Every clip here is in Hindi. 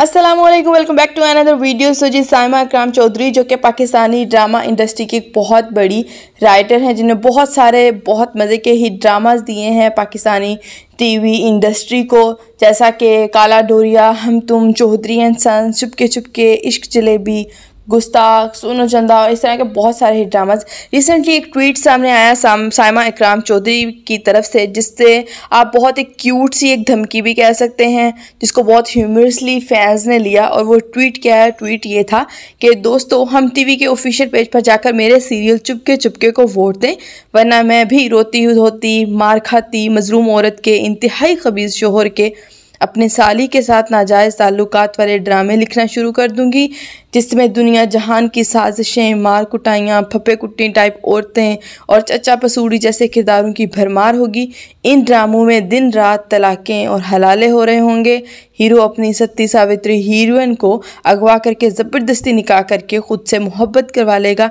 Aslam welcome back to another video so जी साइमा इक्राम चौधरी जो कि पाकिस्तानी ड्रामा इंडस्ट्री की एक बहुत बड़ी राइटर हैं जिन्होंने बहुत सारे बहुत मज़े के ही ड्रामास दिए हैं पाकिस्तानी टीवी इंडस्ट्री को जैसा कि काला डोरिया हम तुम चौधरी एंड सन चुपके चुपके इश्क जलेबी गुस्ताख सुनो चंदा इस तरह के बहुत सारे हिट ड्रामाज रिसेंटली एक ट्वीट सामने आया साम, इकराम चौधरी की तरफ से जिससे आप बहुत एक क्यूट सी एक धमकी भी कह सकते हैं जिसको बहुत ह्यूमरसली फैंस ने लिया और वो ट्वीट क्या है ट्वीट ये था कि दोस्तों हम टीवी के ऑफिशियल पेज पर जाकर मेरे सीरियल चुपके चुपके को वोट दें वरना मैं भी रोती होती मार खाती मजलूम औरत के इंतहाई खबीज शोहर के अपने साली के साथ नाजायज़ ताल्लुक़ वाले ड्रामे लिखना शुरू कर दूंगी जिसमें दुनिया जहान की साजिशें मार कुटाइयाँ फपे कुट्टी टाइप औरतें और चचा पसूड़ी जैसे किरदारों की भरमार होगी इन ड्रामों में दिन रात तलाक़ें और हलाले हो रहे होंगे हीरो अपनी सत्ती सावित्री हीरोइन को अगवा करके ज़बरदस्ती निकाह करके ख़ुद से मोहब्बत करवा लेगा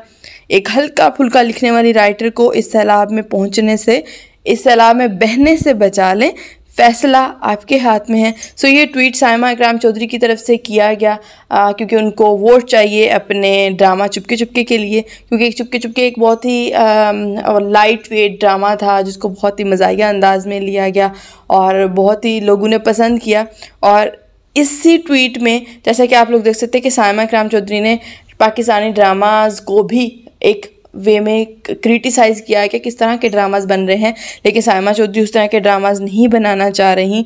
एक हल्का फुल्का लिखने वाली राइटर को इस सैलाब में पहुँचने से इस सैलाब में बहने से बचा लें फैसला आपके हाथ में है सो ये ट्वीट सायमा इकराम चौधरी की तरफ से किया गया आ, क्योंकि उनको वोट चाहिए अपने ड्रामा चुपके चुपके के लिए क्योंकि एक चुपके चुपके एक बहुत ही आ, लाइट वेट ड्रामा था जिसको बहुत ही मज़ाहिया अंदाज में लिया गया और बहुत ही लोगों ने पसंद किया और इसी ट्वीट में जैसा कि आप लोग देख सकते हैं कि सायमा इकराम चौधरी ने पाकिस्तानी ड्रामाज को भी एक वे में क्रिटिसाइज़ किया है कि किस तरह के ड्रामास बन रहे हैं लेकिन सायमा चौधरी उस तरह के ड्रामास नहीं बनाना चाह रही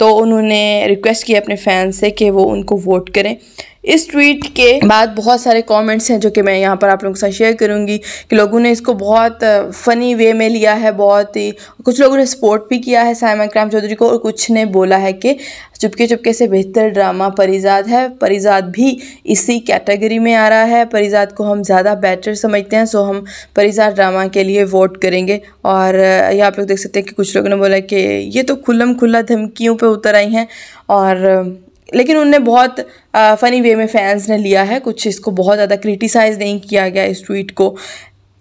तो उन्होंने रिक्वेस्ट किया अपने फैंस से कि वो उनको वोट करें इस ट्वीट के बाद बहुत सारे कमेंट्स हैं जो कि मैं यहाँ पर आप लोगों के साथ शेयर करूँगी कि लोगों ने इसको बहुत फ़नी uh, वे में लिया है बहुत ही कुछ लोगों ने सपोर्ट भी किया है सायमा इकराम चौधरी को और कुछ ने बोला है कि चुपके चुपके से बेहतर ड्रामा परिजाद है परिजाद भी इसी कैटेगरी में आ रहा है परिजाद को हम ज़्यादा बेटर समझते हैं सो हम परिजाद ड्रामा के लिए वोट करेंगे और uh, ये आप लोग देख सकते हैं कि कुछ लोगों ने बोला कि ये तो खुल्लम खुल्ला धमकियों पर उतर आई हैं और लेकिन उनने बहुत फ़नी वे में फैंस ने लिया है कुछ इसको बहुत ज़्यादा क्रिटिसाइज़ नहीं किया गया इस ट्वीट को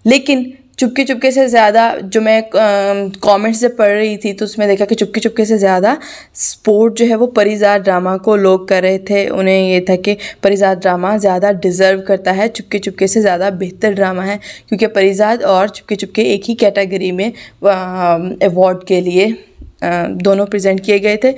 लेकिन चुपके चुपके से ज़्यादा जो मैं कमेंट्स से पढ़ रही थी तो उसमें देखा कि चुपके चुपके से ज़्यादा स्पोर्ट जो है वो परिजार ड्रामा को लोग कर रहे थे उन्हें ये था कि परिजार ड्रामा ज़्यादा डिज़र्व करता है चुपके चुपके से ज़्यादा बेहतर ड्रामा है क्योंकि परिजाद और चुपके चुपके एक ही कैटेगरी में अवार्ड के लिए दोनों प्रजेंट किए गए थे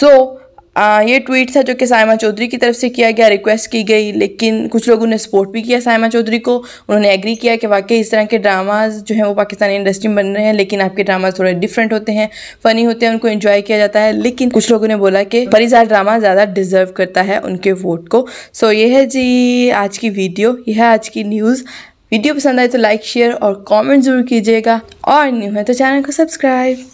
सो so, आ, ये ट्वीट था जो कि सायमा चौधरी की तरफ से किया गया रिक्वेस्ट की गई लेकिन कुछ लोगों ने सपोर्ट भी किया सायमा चौधरी को उन्होंने एग्री किया कि वाकई इस तरह के ड्रामाज जो हैं वो पाकिस्तानी इंडस्ट्री में बन रहे हैं लेकिन आपके ड्रामाज थोड़े डिफरेंट होते हैं फ़नी होते हैं उनको इन्जॉय किया जाता है लेकिन कुछ लोगों ने बोला कि परिजार ड्रामा ज़्यादा डिज़र्व करता है उनके वोट को सो ये है जी आज की वीडियो यह है आज की न्यूज़ वीडियो पसंद आए तो लाइक शेयर और कॉमेंट जरूर कीजिएगा और न्यू है तो चैनल को सब्सक्राइब